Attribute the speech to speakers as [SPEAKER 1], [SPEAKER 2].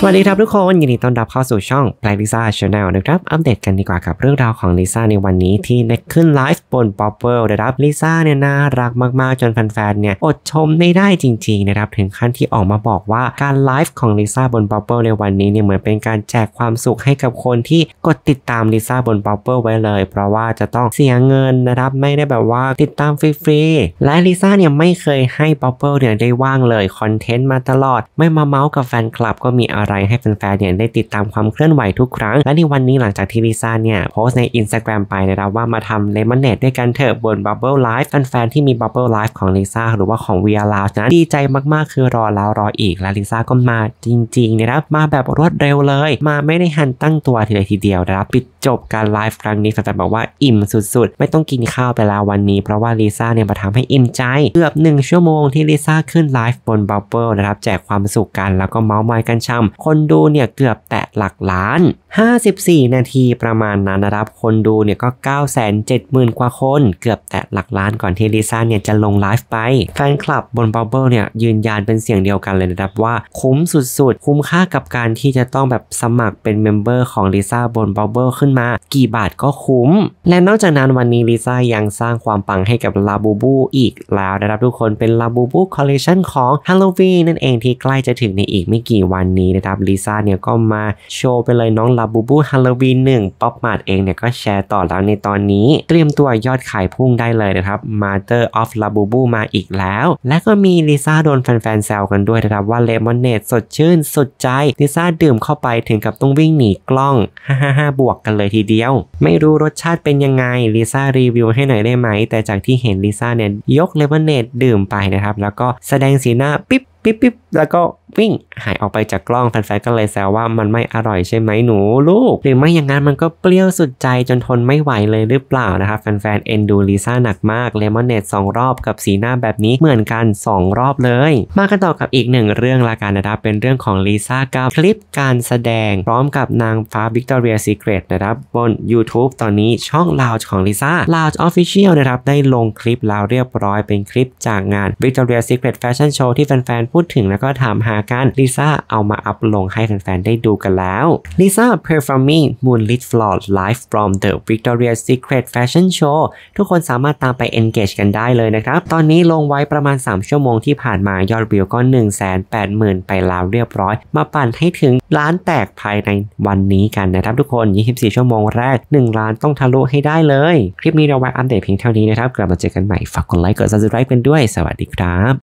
[SPEAKER 1] สวัสดีครับทุกคนยินดีต้อนรับเข้าสู่ช่อง Play Lisa Channel นะครับอัปเดตกันดีกว่ากับเรื่องราวของลิซ่าในวันนี้ที่ได้ขึ้นไลฟ์บน p o p เ e ลนะครับลิซ่าเนี่ยน่ารักมากๆจนแฟนๆเนี่ยอดชมไม่ได้จริงๆนะครับถึงขั้นที่ออกมาบอกว่าการไลฟ์ของลิซ่าบน p o p เ e ลในวันนี้เนี่ยเหมือนเป็นการแจกความสุขให้กับคนที่กดติดตามลิซ่าบน p o p เ e ลไว้เลย เพราะว่าจะต้องเสียเงินนะครับไม่ได้แบบว่าติดตามฟรีๆและลิซ่าเนี่ยไม่เคยให้ p o p เ e ลเนี่ยได้ว่างเลยคอนเทนต์มาตลอด ไม่มาเมาส์กับแฟนคลับก็มีอะไรให้แฟนๆเนี่ยได้ติดตามความเคลื่อนไหวทุกครั้ง และในวันนี้หลังจากที่ลิซ่าเนี่ยโพสใน Instagram ไปนะครับว่ามาทำเลมอนเนตด้วยกันเถอะบน Bubble Life แฟนๆที่มี Bubble Life ของลิซ่าหรือว่าของ v i a l o u นั้นดีใจมากๆคือรอแล้วรออีก และลิซ่าก็มาจริงๆนะครับ มาแบบรวดเร็วเลย มาไม่ได้หันตั้งตัวทีเลยทีเดียวนะครับปิดจบการไลฟ์ครั้งนี้แฟนๆบอกว่าอิ่มสุดๆ ไม่ต้องกินข้าวไปแล้ววันนี้เพราะว่าลิซ่าเนี่ยมาทำให้อิ่มใจเกือบ1ชั่วโมงที่ลิซ่าขึ้นไลฟ์บนบับเบิลนะครับแจกความสุขกันแล้วก็เมาส์มอยกันช่ำคนดูเนี่ยเกือบแตะหลักล้าน 54 นาทีประมาณนั้นนะครับ คนดูเนี่ยก็ 9 7 0 0 0 0กว่าคน เกือบแตะหลักล้านก่อนที่ลิซ่าเนี่ยจะลงไลฟ์ไป แฟนคลับบนบอเบิลเนี่ยยืนยันเป็นเสียงเดียวกันเลยนะครับว่าคุ้มสุดๆ คุ้มค่ากับการที่จะต้องแบบสมัครเป็นเมมเบอร์ของลิซ่าบนบอเบิลขึ้นมากี่บาทก็คุ้ม และนอกจากนั้นวันนี้ลิซ่ายังสร้างความปังให้กับลาบูบูอีกแล้วนะครับทุกคน เป็นลาบูบูคอลเลคชันของฮัลโลวีนนั่นเองที่ใกล้จะถึงในอีกไม่กี่วันนี้นะครับครับลิซ่าเนี่ยก็มาโชว์ไปเลยน้องลาบูบูฮาโลวีนหนึ่งป๊อปมาดเองเนี่ยก็แชร์ต่อแล้วในตอนนี้ เตรียมตัวยอดขายพุ่งได้เลยนะครับมาเตอร์ออฟลาบูบูมาอีกแล้ว และก็มีลิซ่าโดนแฟนๆแซวกันด้วยนะครับว่าเลมอนเนตสดชื่นสดใจลิซ่าดื่มเข้าไปถึงกับต้องวิ่งหนีกล้องฮฮ่่าาฮ่าบวกกันเลยทีเดียว ไม่รู้รสชาติเป็นยังไงลิซ่ารีวิวให้หน่อยได้ไหม แต่จากที่เห็นลิซ่าเนี่ยยกเลมอนเนตดื่มไปนะครับแล้วก็แสดงสีหน้าปิ๊บปิ๊บปิ๊บแล้วก็วิ่ง หายออกไปจากกล้องแฟนๆก็เลยแซวว่ามันไม่อร่อยใช่ไหมหนูลูกหรือไม่อย่างนั้นมันก็เปรี้ยวสุดใจจนทนไม่ไหวเลยหรือเปล่านะครับแฟนๆเอ็นดูลิซ่าหนักมากเลมอนเนตสองรอบกับสีหน้าแบบนี้เหมือนกัน 2 รอบเลย มากันต่อกับอีกหนึ่งเรื่องละกันนะครับเป็นเรื่องของลิซ่ากับคลิปการแสดงพร้อมกับนางฟ้าวิกตอเรียซีเกรตนะครับบน YouTube ตอนนี้ช่องลาวของลิซ่าลาวออฟฟิเชียลนะครับได้ลงคลิปลาวเรียบร้อยเป็นคลิปจากงานวิกตอเรียซีเกรตแฟชั่นโชว์ที่แฟนๆพูดถึงแล้วก็ถามหาการลิซ่าเอามาอัพลงให้แฟนๆ ได้ดูกันแล้วลิซ่า performing Moonlit Floor live from the Victoria's Secret Fashion Show ทุกคนสามารถตามไป engage กันได้เลยนะครับ ตอนนี้ลงไว้ประมาณ 3 ชั่วโมงที่ผ่านมายอดวิวก็1 8 0 0 0 0 ไปแล้วเรียบร้อย มาปั่นให้ถึงล้านแตกภายในวันนี้กันนะครับทุกคน 24 ชั่วโมงแรก 1 ล้านต้องทะลุให้ได้เลย คลิปนี้เราไว้อัปเดตเพียงเท่านี้นะครับกลับมาเจอกันใหม่ฝากกดไลค์กด subscribe กันด้วยสวัสดีครับ